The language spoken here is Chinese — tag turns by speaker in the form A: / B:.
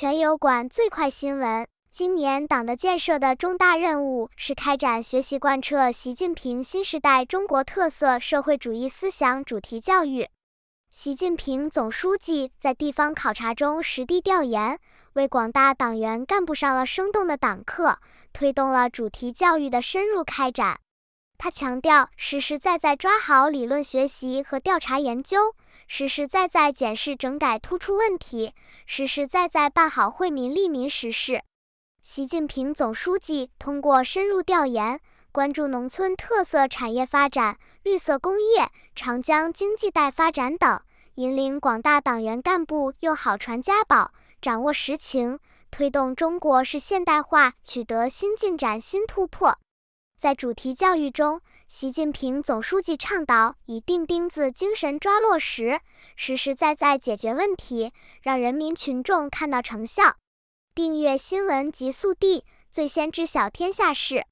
A: 全油管最快新闻。今年党的建设的重大任务是开展学习贯彻习近平新时代中国特色社会主义思想主题教育。习近平总书记在地方考察中实地调研，为广大党员干部上了生动的党课，推动了主题教育的深入开展。他强调，实实在在抓好理论学习和调查研究，实实在在检视整改突出问题，实实在在办好惠民利民实事。习近平总书记通过深入调研，关注农村特色产业发展、绿色工业、长江经济带发展等，引领广大党员干部用好传家宝，掌握实情，推动中国式现代化取得新进展、新突破。在主题教育中，习近平总书记倡导以钉钉子精神抓落实，实实在在解决问题，让人民群众看到成效。订阅新闻极速递，最先知晓天下事。